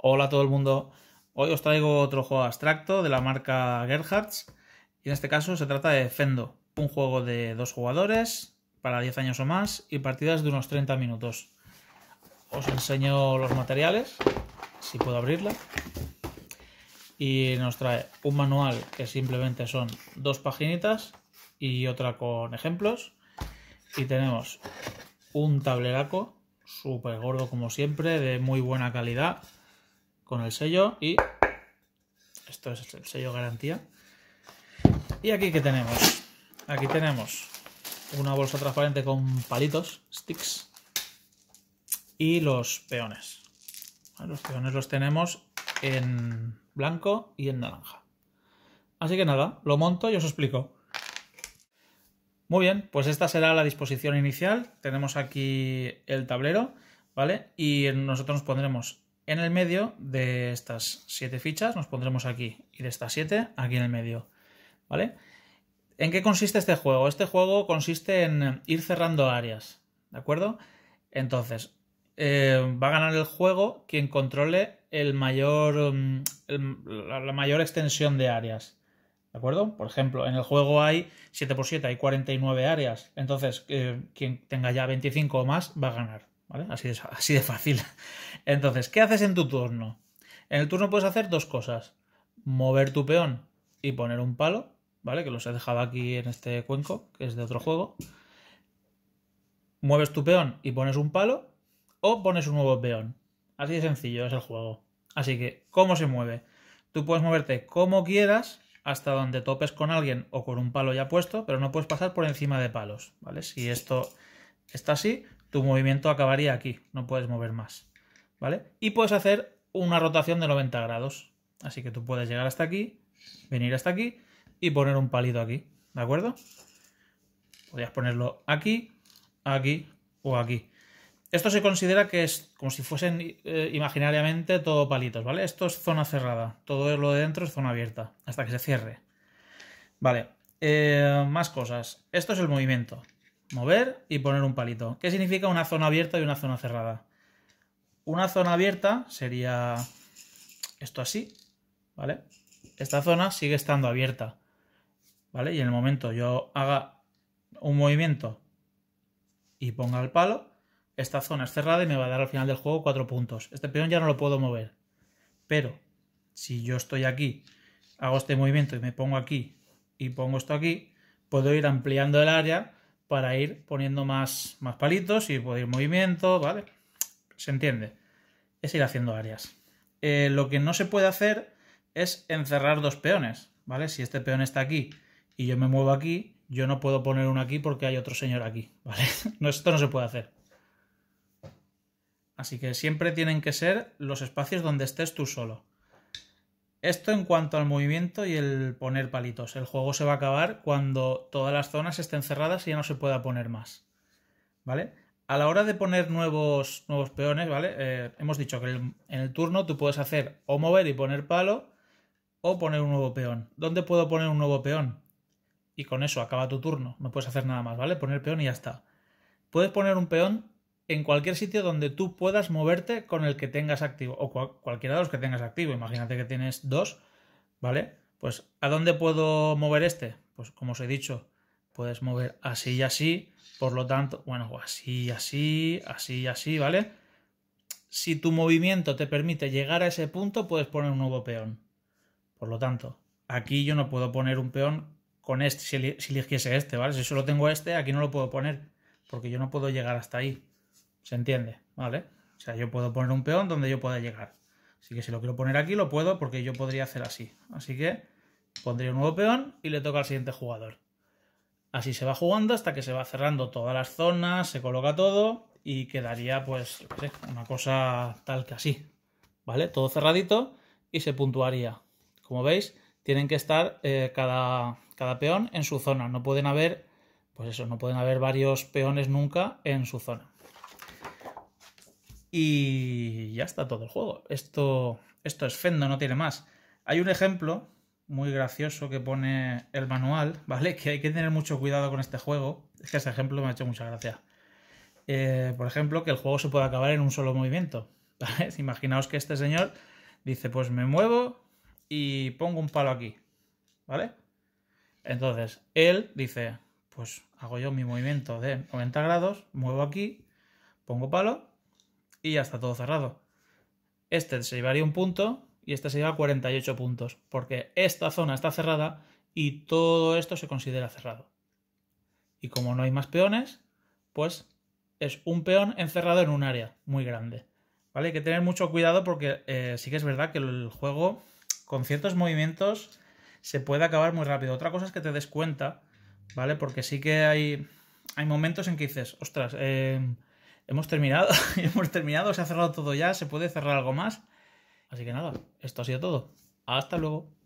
Hola a todo el mundo. Hoy os traigo otro juego abstracto de la marca Gerhards. Y en este caso se trata de Fendo, un juego de dos jugadores para 10 años o más y partidas de unos 30 minutos. Os enseño los materiales, si puedo abrirla. Y nos trae un manual que simplemente son dos paginitas y otra con ejemplos. Y tenemos un tableraco súper gordo como siempre, de muy buena calidad con el sello y esto es el sello garantía. Y aquí que tenemos, aquí tenemos una bolsa transparente con palitos, sticks y los peones. Ah, los peones los tenemos en blanco y en naranja. Así que nada, lo monto y os explico. Muy bien, pues esta será la disposición inicial. Tenemos aquí el tablero, ¿vale? Y nosotros nos pondremos en el medio de estas siete fichas nos pondremos aquí y de estas siete aquí en el medio. ¿Vale? ¿En qué consiste este juego? Este juego consiste en ir cerrando áreas. ¿De acuerdo? Entonces, eh, va a ganar el juego quien controle el mayor, mm, la mayor extensión de áreas. ¿De acuerdo? Por ejemplo, en el juego hay 7x7, hay 49 áreas. Entonces, eh, quien tenga ya 25 o más va a ganar. ¿Vale? Así así de fácil. Entonces, ¿qué haces en tu turno? En el turno puedes hacer dos cosas. Mover tu peón y poner un palo, ¿vale? Que los he dejado aquí en este cuenco, que es de otro juego. Mueves tu peón y pones un palo o pones un nuevo peón. Así de sencillo es el juego. Así que, ¿cómo se mueve? Tú puedes moverte como quieras hasta donde topes con alguien o con un palo ya puesto, pero no puedes pasar por encima de palos, ¿vale? Si esto está así, tu movimiento acabaría aquí, no puedes mover más. ¿vale? Y puedes hacer una rotación de 90 grados. Así que tú puedes llegar hasta aquí, venir hasta aquí y poner un palito aquí, ¿de acuerdo? Podrías ponerlo aquí, aquí o aquí. Esto se considera que es como si fuesen eh, imaginariamente todo palitos, ¿vale? Esto es zona cerrada, todo lo de dentro es zona abierta, hasta que se cierre. Vale, eh, más cosas. Esto es el movimiento. Mover y poner un palito. ¿Qué significa una zona abierta y una zona cerrada? Una zona abierta sería esto así, ¿vale? Esta zona sigue estando abierta, ¿vale? Y en el momento yo haga un movimiento y ponga el palo, esta zona es cerrada y me va a dar al final del juego cuatro puntos. Este peón ya no lo puedo mover. Pero si yo estoy aquí, hago este movimiento y me pongo aquí y pongo esto aquí, puedo ir ampliando el área para ir poniendo más, más palitos y puedo ir movimiento, ¿vale? se entiende. Es ir haciendo áreas. Eh, lo que no se puede hacer es encerrar dos peones, ¿vale? Si este peón está aquí y yo me muevo aquí, yo no puedo poner uno aquí porque hay otro señor aquí, ¿vale? esto no se puede hacer. Así que siempre tienen que ser los espacios donde estés tú solo. Esto en cuanto al movimiento y el poner palitos. El juego se va a acabar cuando todas las zonas estén cerradas y ya no se pueda poner más. ¿Vale? A la hora de poner nuevos, nuevos peones, ¿vale? Eh, hemos dicho que en el turno tú puedes hacer o mover y poner palo o poner un nuevo peón. ¿Dónde puedo poner un nuevo peón? Y con eso acaba tu turno. No puedes hacer nada más, ¿vale? Poner peón y ya está. Puedes poner un peón en cualquier sitio donde tú puedas moverte con el que tengas activo. O cualquiera de los que tengas activo. Imagínate que tienes dos, ¿vale? Pues ¿a dónde puedo mover este? Pues como os he dicho, puedes mover así y así, por lo tanto, bueno, así y así, así y así, ¿vale? Si tu movimiento te permite llegar a ese punto, puedes poner un nuevo peón. Por lo tanto, aquí yo no puedo poner un peón con este, si, eligiese este, ¿vale? Si solo tengo este, aquí no lo puedo poner, porque yo no puedo llegar hasta ahí. ¿Se entiende? ¿Vale? O sea, yo puedo poner un peón donde yo pueda llegar. Así que si lo quiero poner aquí, lo puedo, porque yo podría hacer así. Así que pondría un nuevo peón y le toca al siguiente jugador. Así se va jugando hasta que se va cerrando todas las zonas, se coloca todo y quedaría pues una cosa tal que así, ¿vale? Todo cerradito y se puntuaría. Como veis, tienen que estar eh, cada, cada peón en su zona, no pueden haber, pues eso, no pueden haber varios peones nunca en su zona. Y ya está todo el juego. Esto, esto es Fendo, no tiene más. Hay un ejemplo muy gracioso que pone el manual, ¿vale? Que hay que tener mucho cuidado con este juego. Es que ese ejemplo me ha hecho mucha gracia. Eh, por ejemplo, que el juego se puede acabar en un solo movimiento. ¿vale? Imaginaos que este señor dice, pues me muevo y pongo un palo aquí, ¿vale? Entonces, él dice, pues hago yo mi movimiento de 90 grados, muevo aquí, pongo palo y ya está todo cerrado. Este se llevaría un punto y este se lleva 48 puntos, porque esta zona está cerrada y todo esto se considera cerrado. Y como no hay más peones, pues es un peón encerrado en un área muy grande. ¿Vale? Hay que tener mucho cuidado porque eh, sí que es verdad que el juego con ciertos movimientos se puede acabar muy rápido. Otra cosa es que te des cuenta, ¿vale? Porque sí que hay, hay momentos en que dices, ostras, eh, hemos terminado, hemos terminado, se ha cerrado todo ya, se puede cerrar algo más. Así que nada, esto ha sido todo. Hasta luego.